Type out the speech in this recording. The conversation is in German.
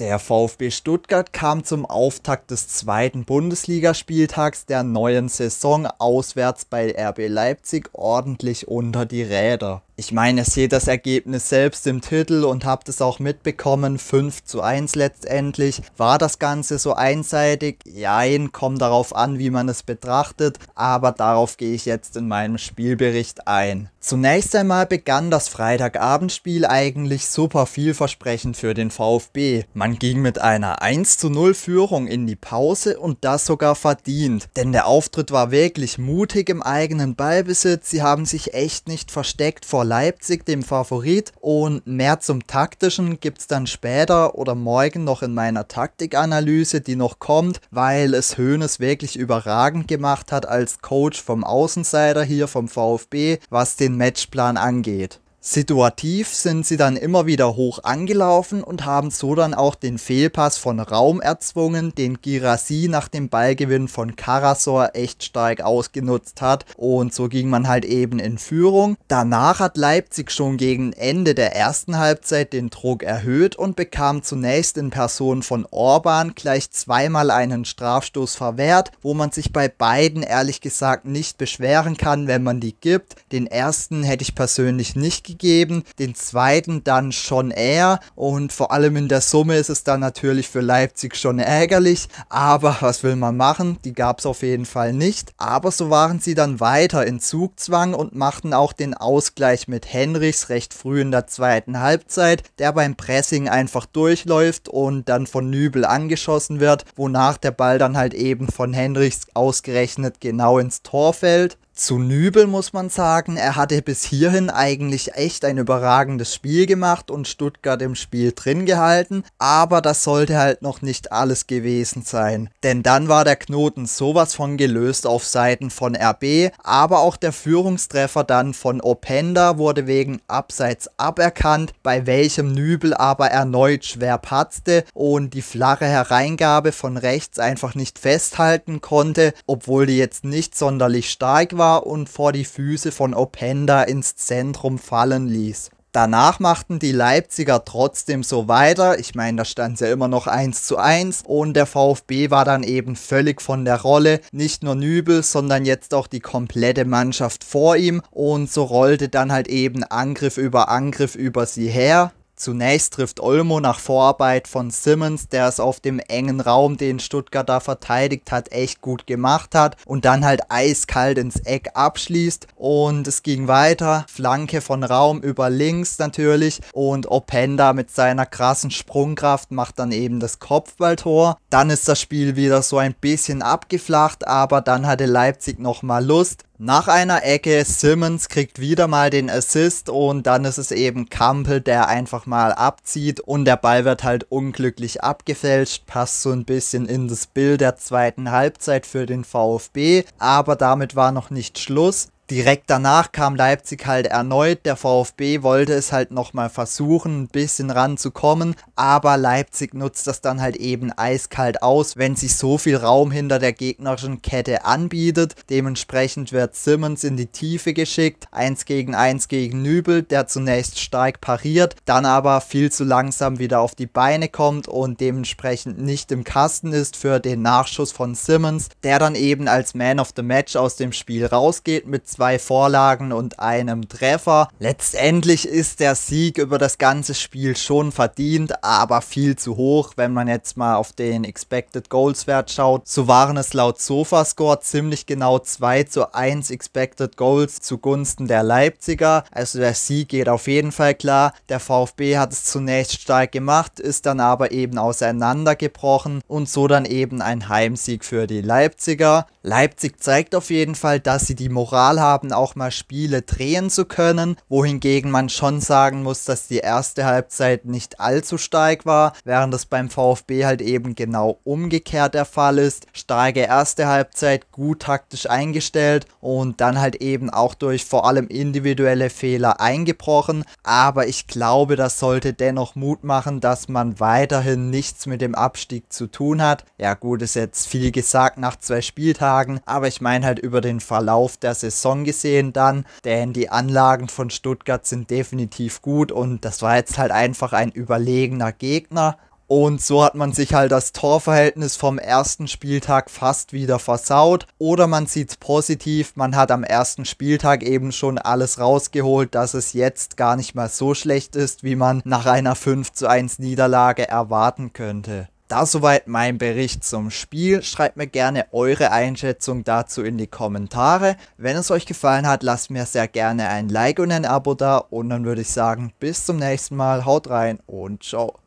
Der VfB Stuttgart kam zum Auftakt des zweiten Bundesligaspieltags der neuen Saison auswärts bei RB Leipzig ordentlich unter die Räder ich meine, ich sehe das Ergebnis selbst im Titel und habt es auch mitbekommen. 5 zu 1 letztendlich. War das Ganze so einseitig? Jein, kommt darauf an, wie man es betrachtet. Aber darauf gehe ich jetzt in meinem Spielbericht ein. Zunächst einmal begann das Freitagabendspiel eigentlich super vielversprechend für den VfB. Man ging mit einer 1 zu 0 Führung in die Pause und das sogar verdient. Denn der Auftritt war wirklich mutig im eigenen Ballbesitz. Sie haben sich echt nicht versteckt vor Leipzig, dem Favorit. Und mehr zum Taktischen gibt es dann später oder morgen noch in meiner Taktikanalyse, die noch kommt, weil es Hoeneß wirklich überragend gemacht hat als Coach vom Außenseiter hier vom VfB, was den Matchplan angeht. Situativ sind sie dann immer wieder hoch angelaufen und haben so dann auch den Fehlpass von Raum erzwungen, den Girassi nach dem Ballgewinn von Karasor echt stark ausgenutzt hat und so ging man halt eben in Führung. Danach hat Leipzig schon gegen Ende der ersten Halbzeit den Druck erhöht und bekam zunächst in Person von Orban gleich zweimal einen Strafstoß verwehrt, wo man sich bei beiden ehrlich gesagt nicht beschweren kann, wenn man die gibt. Den ersten hätte ich persönlich nicht abgegeben, den zweiten dann schon eher und vor allem in der Summe ist es dann natürlich für Leipzig schon ärgerlich, aber was will man machen, die gab es auf jeden Fall nicht, aber so waren sie dann weiter in Zugzwang und machten auch den Ausgleich mit Henrichs recht früh in der zweiten Halbzeit, der beim Pressing einfach durchläuft und dann von Nübel angeschossen wird, wonach der Ball dann halt eben von Henrichs ausgerechnet genau ins Tor fällt zu Nübel muss man sagen, er hatte bis hierhin eigentlich echt ein überragendes Spiel gemacht und Stuttgart im Spiel drin gehalten, aber das sollte halt noch nicht alles gewesen sein. Denn dann war der Knoten sowas von gelöst auf Seiten von RB, aber auch der Führungstreffer dann von Openda wurde wegen Abseits aberkannt, bei welchem Nübel aber erneut schwer patzte und die flache Hereingabe von rechts einfach nicht festhalten konnte, obwohl die jetzt nicht sonderlich stark war Tor und vor die Füße von Openda ins Zentrum fallen ließ. Danach machten die Leipziger trotzdem so weiter. Ich meine, da stand es ja immer noch 1 zu 1 und der VfB war dann eben völlig von der Rolle. Nicht nur Nübel, sondern jetzt auch die komplette Mannschaft vor ihm und so rollte dann halt eben Angriff über Angriff über sie her. Zunächst trifft Olmo nach Vorarbeit von Simmons, der es auf dem engen Raum, den Stuttgart da verteidigt hat, echt gut gemacht hat und dann halt eiskalt ins Eck abschließt. Und es ging weiter, Flanke von Raum über links natürlich und Openda mit seiner krassen Sprungkraft macht dann eben das Kopfballtor. Dann ist das Spiel wieder so ein bisschen abgeflacht, aber dann hatte Leipzig nochmal Lust nach einer Ecke, Simmons kriegt wieder mal den Assist und dann ist es eben Kampel, der einfach mal abzieht und der Ball wird halt unglücklich abgefälscht, passt so ein bisschen in das Bild der zweiten Halbzeit für den VfB, aber damit war noch nicht Schluss direkt danach kam Leipzig halt erneut. Der VfB wollte es halt nochmal versuchen, ein bisschen ranzukommen, aber Leipzig nutzt das dann halt eben eiskalt aus, wenn sich so viel Raum hinter der gegnerischen Kette anbietet. Dementsprechend wird Simmons in die Tiefe geschickt, 1 gegen 1 gegen Nübel, der zunächst stark pariert, dann aber viel zu langsam wieder auf die Beine kommt und dementsprechend nicht im Kasten ist für den Nachschuss von Simmons, der dann eben als Man of the Match aus dem Spiel rausgeht mit zwei zwei Vorlagen und einem Treffer. Letztendlich ist der Sieg über das ganze Spiel schon verdient, aber viel zu hoch, wenn man jetzt mal auf den Expected Goals Wert schaut. So waren es laut Sofascore ziemlich genau 2 zu 1 Expected Goals zugunsten der Leipziger. Also der Sieg geht auf jeden Fall klar. Der VfB hat es zunächst stark gemacht, ist dann aber eben auseinandergebrochen und so dann eben ein Heimsieg für die Leipziger. Leipzig zeigt auf jeden Fall, dass sie die Moral haben, haben, auch mal Spiele drehen zu können, wohingegen man schon sagen muss, dass die erste Halbzeit nicht allzu stark war, während es beim VfB halt eben genau umgekehrt der Fall ist. Starke erste Halbzeit, gut taktisch eingestellt und dann halt eben auch durch vor allem individuelle Fehler eingebrochen. Aber ich glaube, das sollte dennoch Mut machen, dass man weiterhin nichts mit dem Abstieg zu tun hat. Ja gut, ist jetzt viel gesagt nach zwei Spieltagen, aber ich meine halt über den Verlauf der Saison Saison gesehen dann, denn die Anlagen von Stuttgart sind definitiv gut und das war jetzt halt einfach ein überlegener Gegner. Und so hat man sich halt das Torverhältnis vom ersten Spieltag fast wieder versaut. Oder man sieht es positiv, man hat am ersten Spieltag eben schon alles rausgeholt, dass es jetzt gar nicht mal so schlecht ist, wie man nach einer 5 zu 1 Niederlage erwarten könnte. Das soweit mein Bericht zum Spiel. Schreibt mir gerne eure Einschätzung dazu in die Kommentare. Wenn es euch gefallen hat, lasst mir sehr gerne ein Like und ein Abo da. Und dann würde ich sagen, bis zum nächsten Mal. Haut rein und ciao.